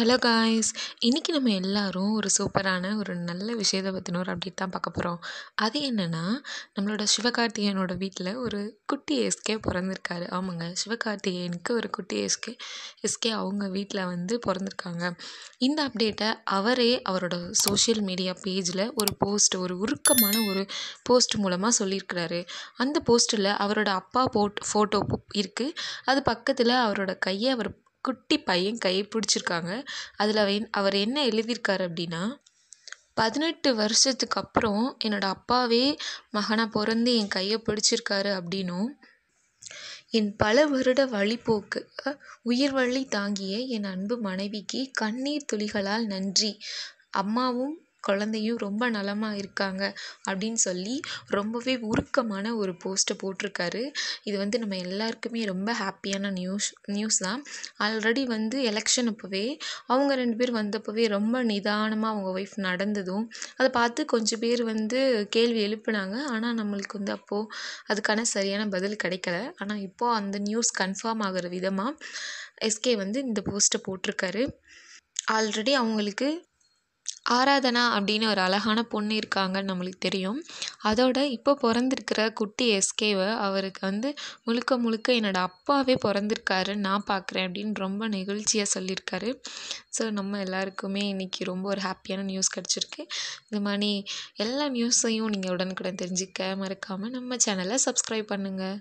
hello guys இன்றைக்கி நம்ம எல்லோரும் ஒரு சூப்பரான ஒரு நல்ல விஷயத்தை பற்றின ஒரு அப்டேட் தான் பார்க்க போகிறோம் அது என்னென்னா நம்மளோட சிவகார்த்திகேயனோட வீட்டில் ஒரு குட்டி எஸ்கே பிறந்திருக்காரு ஆமாங்க சிவகார்த்திகேயனுக்கு ஒரு குட்டி எஸ்கே எஸ்கே அவங்க வீட்டில் வந்து பிறந்திருக்காங்க இந்த அப்டேட்டை அவரே அவரோட சோஷியல் மீடியா பேஜில் ஒரு போஸ்ட் ஒரு உருக்கமான ஒரு போஸ்ட் மூலமாக சொல்லியிருக்கிறாரு அந்த போஸ்ட்டில் அவரோட அப்பா போட் ஃபோட்டோ இருக்குது அது பக்கத்தில் அவரோட கையை அவர் குட்டி பையன் கையை பிடிச்சிருக்காங்க அதில் அவன் அவர் என்ன எழுதியிருக்காரு அப்படின்னா பதினெட்டு வருஷத்துக்கு அப்புறம் என்னோடய அப்பாவே மகனாக பிறந்து என் கையை பிடிச்சிருக்காரு அப்படின்னும் என் பல வருட வழிப்போக்கு உயிர் வழி தாங்கிய என் அன்பு மனைவிக்கு கண்ணீர் துளிகளால் நன்றி அம்மாவும் குழந்தையும் ரொம்ப நலமாக இருக்காங்க அப்படின்னு சொல்லி ரொம்பவே உருக்கமான ஒரு போஸ்ட்டை போட்டிருக்காரு இது வந்து நம்ம எல்லாருக்குமே ரொம்ப ஹாப்பியான நியூஸ் நியூஸ் தான் ஆல்ரெடி வந்து எலெக்ஷன் அப்போவே அவங்க ரெண்டு பேர் வந்தப்போவே ரொம்ப நிதானமாக அவங்க ஒய்ஃப் நடந்ததும் அதை பார்த்து கொஞ்சம் பேர் வந்து கேள்வி எழுப்புனாங்க ஆனால் நம்மளுக்கு வந்து அப்போது அதுக்கான சரியான பதில் கிடைக்கல ஆனால் இப்போது அந்த நியூஸ் கன்ஃபார்ம் ஆகிற விதமாக எஸ்கே வந்து இந்த போஸ்ட்டை போட்டிருக்காரு ஆல்ரெடி அவங்களுக்கு ஆராதனா அப்படின்னு ஒரு அழகான பொண்ணு இருக்காங்கன்னு நம்மளுக்கு தெரியும் அதோட இப்போ பிறந்திருக்கிற குட்டி எஸ்கேவை அவருக்கு வந்து முழுக்க முழுக்க என்னோடய அப்பாவே பிறந்திருக்காரு நான் பார்க்குறேன் அப்படின்னு ரொம்ப நெகிழ்ச்சியாக சொல்லியிருக்காரு ஸோ நம்ம எல்லாருக்குமே இன்றைக்கி ரொம்ப ஒரு ஹாப்பியான நியூஸ் கிடச்சிருக்கு இந்த மாதிரி எல்லா நியூஸையும் நீங்கள் உடனுக்குடன் தெரிஞ்சுக்க மறக்காமல் நம்ம சேனலை சப்ஸ்கிரைப் பண்ணுங்கள்